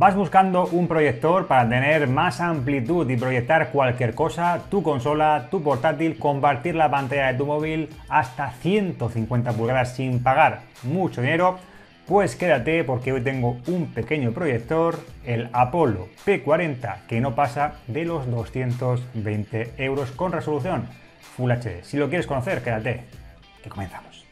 ¿Vas buscando un proyector para tener más amplitud y proyectar cualquier cosa, tu consola, tu portátil, compartir la pantalla de tu móvil hasta 150 pulgadas sin pagar mucho dinero? Pues quédate porque hoy tengo un pequeño proyector, el Apollo P40, que no pasa de los 220 euros con resolución Full HD. Si lo quieres conocer, quédate, que comenzamos.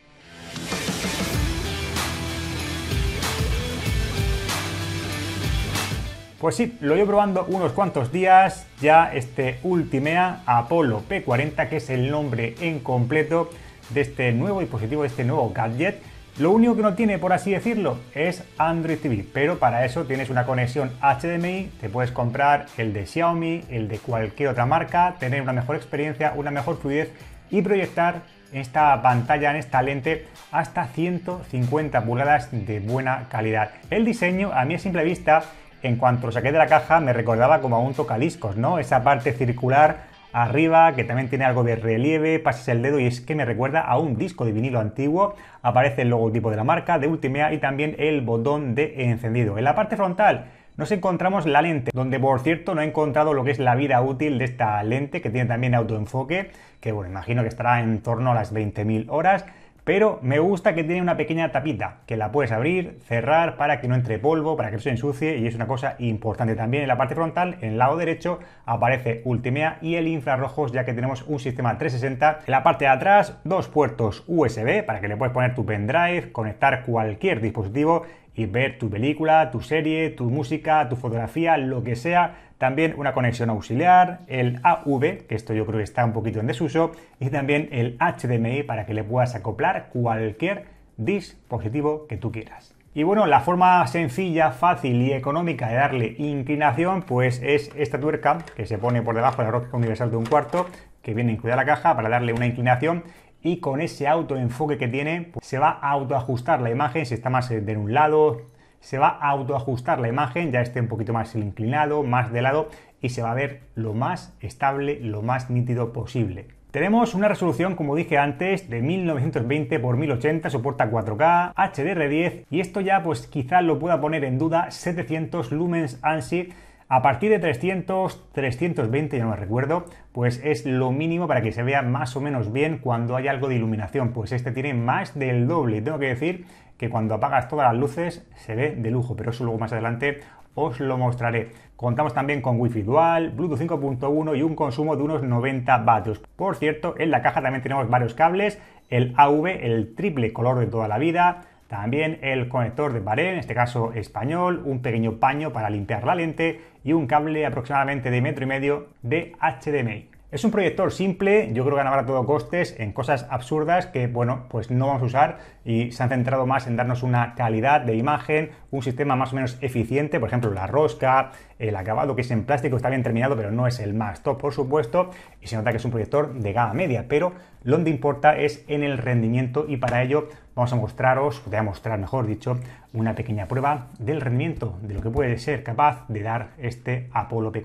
Pues sí, lo llevo probando unos cuantos días, ya este Ultimea Apollo P40, que es el nombre en completo de este nuevo dispositivo, de este nuevo gadget. Lo único que no tiene, por así decirlo, es Android TV, pero para eso tienes una conexión HDMI, te puedes comprar el de Xiaomi, el de cualquier otra marca, tener una mejor experiencia, una mejor fluidez y proyectar esta pantalla, en esta lente, hasta 150 pulgadas de buena calidad. El diseño, a mi a simple vista, en cuanto lo saqué de la caja me recordaba como a un tocaliscos, ¿no? Esa parte circular arriba, que también tiene algo de relieve, pasas el dedo y es que me recuerda a un disco de vinilo antiguo. Aparece el logotipo de la marca, de Ultimea y también el botón de encendido. En la parte frontal nos encontramos la lente, donde por cierto no he encontrado lo que es la vida útil de esta lente, que tiene también autoenfoque, que bueno, imagino que estará en torno a las 20.000 horas pero me gusta que tiene una pequeña tapita que la puedes abrir, cerrar para que no entre polvo, para que no se ensucie y es una cosa importante. También en la parte frontal, en el lado derecho, aparece Ultimea y el infrarrojos ya que tenemos un sistema 360. En la parte de atrás, dos puertos USB para que le puedes poner tu pendrive, conectar cualquier dispositivo y ver tu película, tu serie, tu música, tu fotografía, lo que sea también una conexión auxiliar, el AV, que esto yo creo que está un poquito en desuso, y también el HDMI para que le puedas acoplar cualquier dispositivo que tú quieras. Y bueno, la forma sencilla, fácil y económica de darle inclinación, pues es esta tuerca que se pone por debajo de la roca universal de un cuarto, que viene incluida la caja para darle una inclinación y con ese autoenfoque que tiene pues, se va a autoajustar la imagen si está más eh, de un lado, se va a autoajustar la imagen, ya esté un poquito más inclinado, más de lado y se va a ver lo más estable, lo más nítido posible. Tenemos una resolución, como dije antes, de 1920 x 1080, soporta 4K, HDR10 y esto ya pues quizás lo pueda poner en duda 700 lumens ANSI a partir de 300, 320, ya no me recuerdo, pues es lo mínimo para que se vea más o menos bien cuando hay algo de iluminación. Pues este tiene más del doble. Tengo que decir que cuando apagas todas las luces se ve de lujo, pero eso luego más adelante os lo mostraré. Contamos también con Wi-Fi dual, Bluetooth 5.1 y un consumo de unos 90 vatios. Por cierto, en la caja también tenemos varios cables, el AV, el triple color de toda la vida, también el conector de pared, en este caso español, un pequeño paño para limpiar la lente y un cable aproximadamente de metro y medio de HDMI. Es un proyector simple, yo creo que han todo costes en cosas absurdas que, bueno, pues no vamos a usar y se han centrado más en darnos una calidad de imagen, un sistema más o menos eficiente, por ejemplo, la rosca, el acabado que es en plástico está bien terminado, pero no es el más top, por supuesto, y se nota que es un proyector de gama media, pero lo que importa es en el rendimiento y para ello vamos a mostraros, voy a mostrar mejor dicho, una pequeña prueba del rendimiento, de lo que puede ser capaz de dar este Apolo p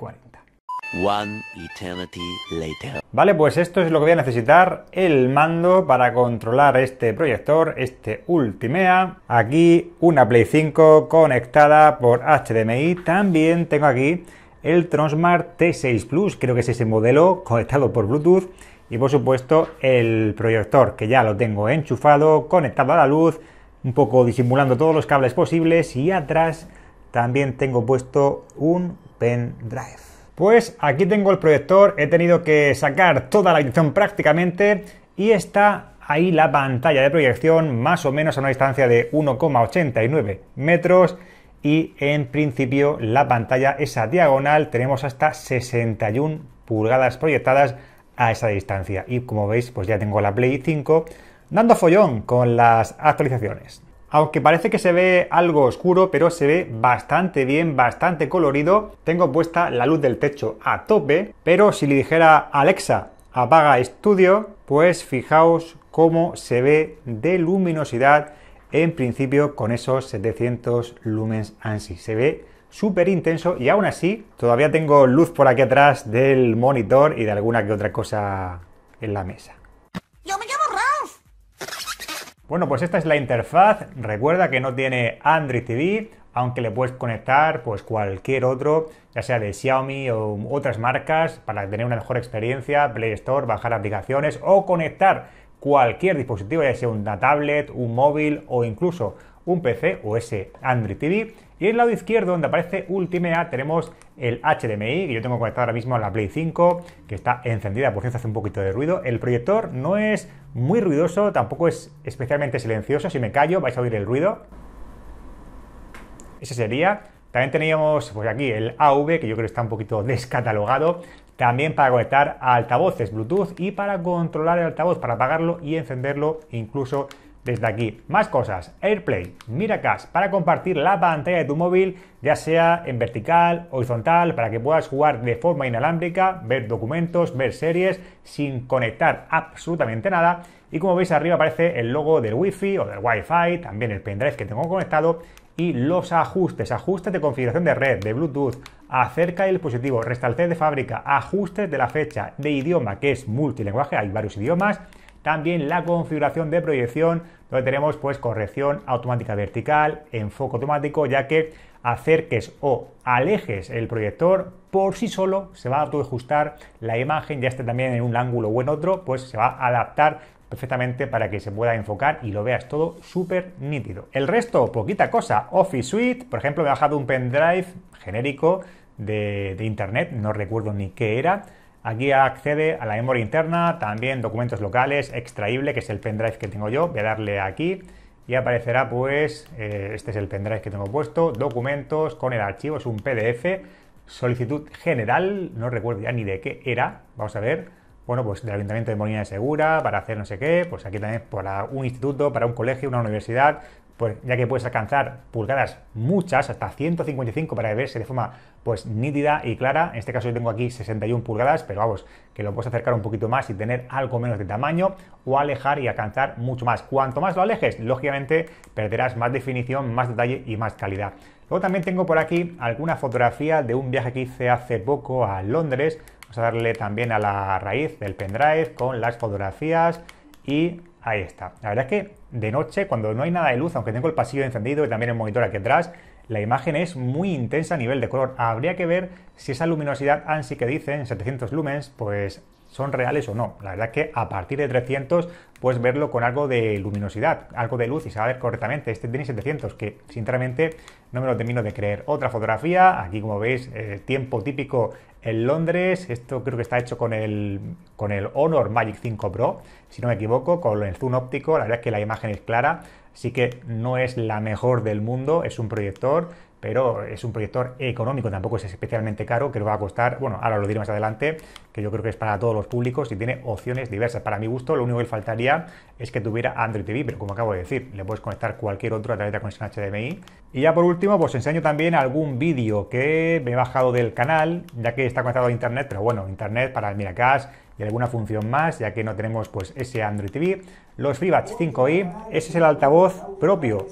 One eternity later. Vale, pues esto es lo que voy a necesitar, el mando para controlar este proyector, este Ultimea. Aquí una Play 5 conectada por HDMI. También tengo aquí el Transmart T6 Plus, creo que es ese modelo conectado por Bluetooth. Y por supuesto el proyector, que ya lo tengo enchufado, conectado a la luz, un poco disimulando todos los cables posibles. Y atrás también tengo puesto un pendrive. Pues aquí tengo el proyector, he tenido que sacar toda la edición prácticamente y está ahí la pantalla de proyección más o menos a una distancia de 1,89 metros y en principio la pantalla esa diagonal tenemos hasta 61 pulgadas proyectadas a esa distancia y como veis pues ya tengo la Play 5 dando follón con las actualizaciones. Aunque parece que se ve algo oscuro, pero se ve bastante bien, bastante colorido. Tengo puesta la luz del techo a tope, pero si le dijera Alexa, apaga estudio, pues fijaos cómo se ve de luminosidad en principio con esos 700 lumens ANSI. Se ve súper intenso y aún así todavía tengo luz por aquí atrás del monitor y de alguna que otra cosa en la mesa. Bueno, pues esta es la interfaz. Recuerda que no tiene Android TV, aunque le puedes conectar pues cualquier otro, ya sea de Xiaomi o otras marcas, para tener una mejor experiencia, Play Store, bajar aplicaciones o conectar cualquier dispositivo, ya sea una tablet, un móvil o incluso un PC o ese Android TV. Y en el lado izquierdo, donde aparece Ultimea, tenemos el HDMI, que yo tengo conectado ahora mismo a la Play 5, que está encendida, por cierto, hace un poquito de ruido. El proyector no es muy ruidoso, tampoco es especialmente silencioso. Si me callo, vais a oír el ruido. Ese sería. También teníamos pues aquí el AV, que yo creo está un poquito descatalogado. También para conectar altavoces Bluetooth y para controlar el altavoz, para apagarlo y encenderlo, incluso desde aquí. Más cosas, AirPlay, Miracast, para compartir la pantalla de tu móvil, ya sea en vertical, horizontal, para que puedas jugar de forma inalámbrica, ver documentos, ver series, sin conectar absolutamente nada. Y como veis arriba aparece el logo del Wi-Fi o del Wi-Fi, también el pendrive que tengo conectado y los ajustes, ajustes de configuración de red, de Bluetooth, acerca del dispositivo, restablecer de fábrica, ajustes de la fecha, de idioma, que es multilinguaje, hay varios idiomas, también la configuración de proyección, donde tenemos pues corrección automática vertical, enfoque automático, ya que acerques o alejes el proyector, por sí solo se va a autoajustar la imagen, ya esté también en un ángulo o en otro, pues se va a adaptar perfectamente para que se pueda enfocar y lo veas todo súper nítido. El resto, poquita cosa. Office Suite, por ejemplo, me he bajado un pendrive genérico de internet, no recuerdo ni qué era Aquí accede a la memoria interna, también documentos locales, extraíble, que es el pendrive que tengo yo. Voy a darle aquí y aparecerá pues, eh, este es el pendrive que tengo puesto, documentos con el archivo, es un PDF, solicitud general, no recuerdo ya ni de qué era, vamos a ver. Bueno, pues del Ayuntamiento de Molina de Segura, para hacer no sé qué, pues aquí también para un instituto, para un colegio, una universidad, pues ya que puedes alcanzar pulgadas muchas, hasta 155 para verse de forma pues nítida y clara. En este caso yo tengo aquí 61 pulgadas, pero vamos, que lo puedes acercar un poquito más y tener algo menos de tamaño o alejar y alcanzar mucho más. Cuanto más lo alejes, lógicamente perderás más definición, más detalle y más calidad. Luego también tengo por aquí alguna fotografía de un viaje que hice hace poco a Londres. Vamos a darle también a la raíz del pendrive con las fotografías y Ahí está. La verdad es que de noche, cuando no hay nada de luz, aunque tengo el pasillo encendido y también el monitor aquí atrás, la imagen es muy intensa a nivel de color. Habría que ver si esa luminosidad ANSI que dicen, 700 lumens, pues son reales o no. La verdad es que a partir de 300 puedes verlo con algo de luminosidad, algo de luz y saber correctamente. Este tiene 700 que sinceramente no me lo termino de creer. Otra fotografía, aquí como veis el tiempo típico en Londres. Esto creo que está hecho con el, con el Honor Magic 5 Pro, si no me equivoco, con el zoom óptico. La verdad es que la imagen es clara, así que no es la mejor del mundo, es un proyector pero es un proyector económico, tampoco es especialmente caro, que lo va a costar, bueno, ahora lo diré más adelante, que yo creo que es para todos los públicos y tiene opciones diversas. Para mi gusto, lo único que faltaría es que tuviera Android TV, pero como acabo de decir, le puedes conectar cualquier otro a con de HDMI. Y ya por último, pues enseño también algún vídeo que me he bajado del canal, ya que está conectado a internet, pero bueno, internet para el Miracast y alguna función más, ya que no tenemos pues ese Android TV. Los FreeBuds 5i, ese es el altavoz propio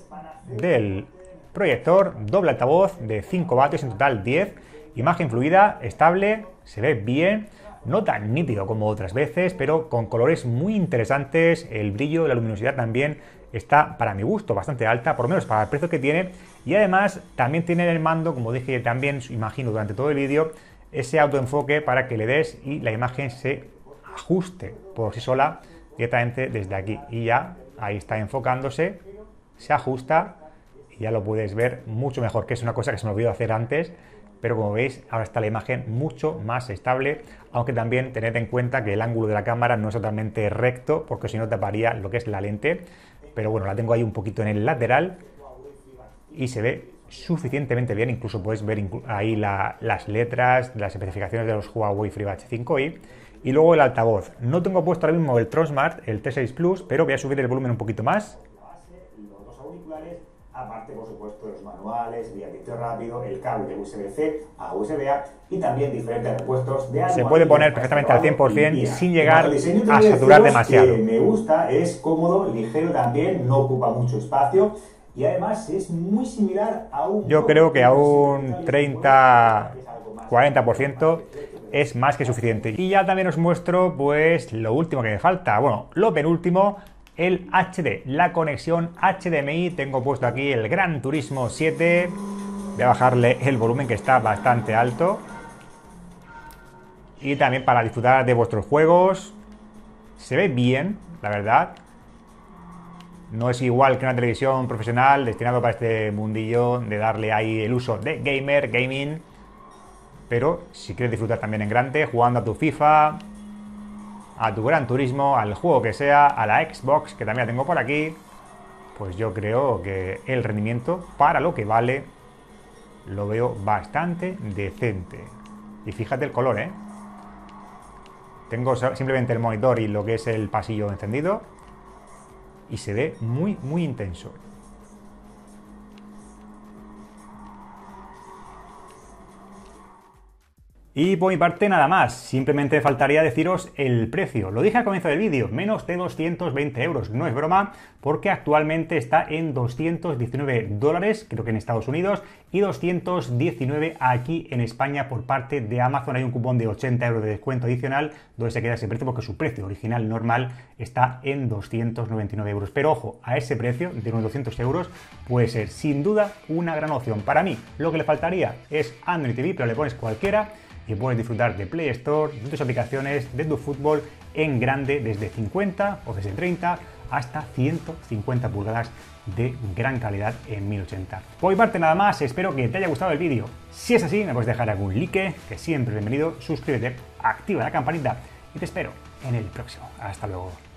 del proyector, doble altavoz de 5 vatios, en total 10, imagen fluida, estable, se ve bien, no tan nítido como otras veces, pero con colores muy interesantes, el brillo, la luminosidad también está para mi gusto bastante alta, por lo menos para el precio que tiene, y además también tiene el mando, como dije también, imagino durante todo el vídeo, ese autoenfoque para que le des y la imagen se ajuste por sí sola directamente desde aquí y ya ahí está enfocándose, se ajusta ya lo puedes ver mucho mejor, que es una cosa que se me olvidó hacer antes, pero como veis ahora está la imagen mucho más estable, aunque también tened en cuenta que el ángulo de la cámara no es totalmente recto, porque si no taparía lo que es la lente, pero bueno, la tengo ahí un poquito en el lateral y se ve suficientemente bien, incluso puedes ver ahí las letras, las especificaciones de los Huawei FreeBatch 5i. Y luego el altavoz. No tengo puesto ahora mismo el Tronsmart, el T6 Plus, pero voy a subir el volumen un poquito más aparte por supuesto de los manuales, rápido, el cable de USB-C a USB-A y también diferentes repuestos de Se puede poner perfectamente al 100% sin llegar a saturar demasiado. me gusta, es cómodo, ligero también, no ocupa mucho espacio y además es muy similar a un... Yo creo que a un 30... 40% es más que suficiente. Y ya también os muestro pues lo último que me falta, bueno, lo penúltimo el HD, la conexión HDMI. Tengo puesto aquí el Gran Turismo 7. Voy a bajarle el volumen que está bastante alto. Y también para disfrutar de vuestros juegos. Se ve bien, la verdad. No es igual que una televisión profesional destinado para este mundillo de darle ahí el uso de gamer, gaming. Pero si quieres disfrutar también en grande, jugando a tu FIFA, a tu Gran Turismo, al juego que sea, a la Xbox, que también la tengo por aquí, pues yo creo que el rendimiento, para lo que vale, lo veo bastante decente. Y fíjate el color, ¿eh? Tengo simplemente el monitor y lo que es el pasillo encendido y se ve muy, muy intenso. Y por mi parte nada más, simplemente faltaría deciros el precio. Lo dije al comienzo del vídeo, menos de 220 euros, no es broma, porque actualmente está en 219 dólares, creo que en Estados Unidos, y 219 aquí en España por parte de Amazon. Hay un cupón de 80 euros de descuento adicional donde se queda ese precio porque su precio original normal está en 299 euros. Pero ojo, a ese precio de unos 200 euros puede ser sin duda una gran opción. Para mí, lo que le faltaría es Android TV, pero le pones cualquiera que puedes disfrutar de Play Store, de tus aplicaciones, de tu fútbol en grande desde 50 o desde 30 hasta 150 pulgadas de gran calidad en 1080. Por mi parte nada más, espero que te haya gustado el vídeo. Si es así, me puedes dejar algún like, que siempre es bienvenido, suscríbete, activa la campanita y te espero en el próximo. Hasta luego.